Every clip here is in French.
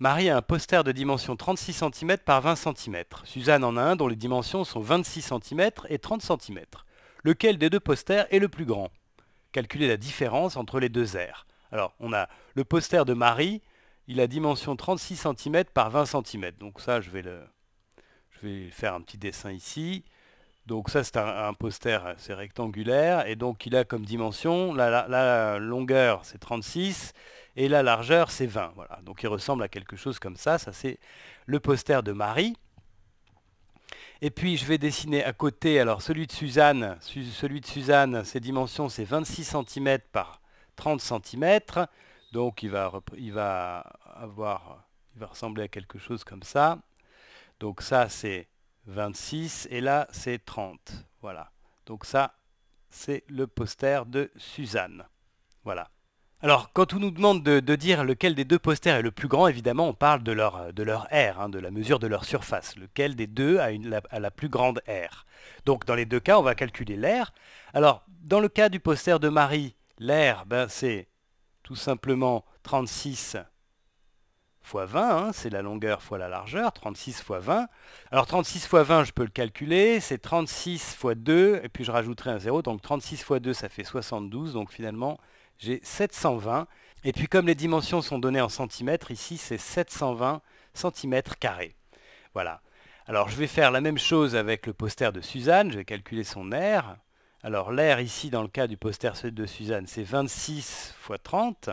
Marie a un poster de dimension 36 cm par 20 cm. Suzanne en a un dont les dimensions sont 26 cm et 30 cm. Lequel des deux posters est le plus grand Calculez la différence entre les deux aires. Alors, on a le poster de Marie, il a dimension 36 cm par 20 cm. Donc ça, je vais le, je vais faire un petit dessin ici. Donc ça c'est un, poster c'est rectangulaire et donc il a comme dimension la, longueur c'est 36 et la largeur c'est 20. Voilà. Donc il ressemble à quelque chose comme ça, ça c'est le poster de Marie. Et puis je vais dessiner à côté, alors celui de Suzanne, celui de Suzanne, ses dimensions c'est 26 cm par 30 cm. Donc il va, il va avoir, il va ressembler à quelque chose comme ça. Donc ça c'est 26 et là c'est 30. Voilà. Donc ça, c'est le poster de Suzanne. Voilà. Alors, quand on nous demande de, dire lequel des deux posters est le plus grand, évidemment, on parle de leur, de leur R, hein, de la mesure de leur surface. Lequel des deux a, la, plus grande R Donc, dans les deux cas, on va calculer l'air. Alors, dans le cas du poster de Marie, l'air, ben, c'est tout simplement 36 fois 20, hein, c'est la longueur fois la largeur, 36 fois 20. Alors 36 fois 20, je peux le calculer, c'est 36 fois 2, et puis je rajouterai un 0, donc 36 fois 2, ça fait 72, donc finalement j'ai 720. Et puis comme les dimensions sont données en centimètres, ici c'est 720 cm carrés. Voilà. Alors je vais faire la même chose avec le poster de Suzanne, je vais calculer son air. Alors l'air ici dans le cas du poster de Suzanne, c'est 26 fois 30.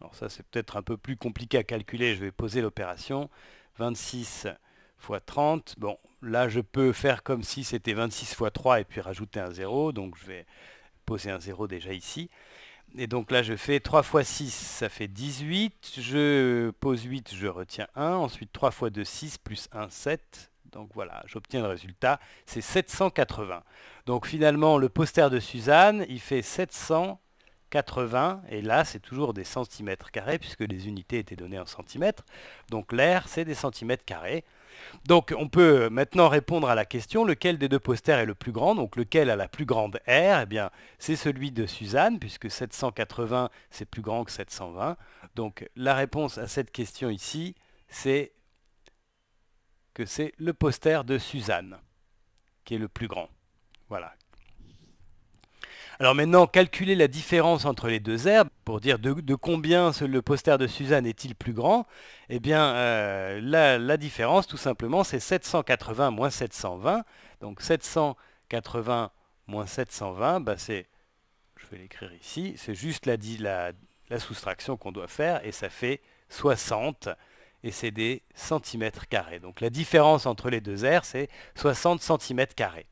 Alors ça, c'est peut-être un peu plus compliqué à calculer. Je vais poser l'opération. 26 x 30. Bon, là, je peux faire comme si c'était 26 x 3 et puis rajouter un 0. Donc, je vais poser un 0 déjà ici. Et donc là, je fais 3 x 6, ça fait 18. Je pose 8, je retiens 1. Ensuite, 3 fois 2, 6, plus 1, 7. Donc voilà, j'obtiens le résultat, c'est 780. Donc finalement, le poster de Suzanne, il fait 700 et là c'est toujours des centimètres carrés, puisque les unités étaient données en centimètres, donc l'air c'est des centimètres carrés. Donc on peut maintenant répondre à la question lequel des deux posters est le plus grand, donc lequel a la plus grande R Eh bien c'est celui de Suzanne, puisque 780 c'est plus grand que 720. Donc la réponse à cette question ici, c'est que c'est le poster de Suzanne qui est le plus grand. Voilà, alors maintenant, calculer la différence entre les deux herbes, pour dire de, combien le poster de Suzanne est-il plus grand, eh bien euh, la, différence tout simplement c'est 780 moins 720. Donc 780 moins 720, bah, c'est, je vais l'écrire ici, c'est juste la, la, la soustraction qu'on doit faire et ça fait 60 et c'est des centimètres carrés. Donc la différence entre les deux aires, c'est 60 centimètres carrés.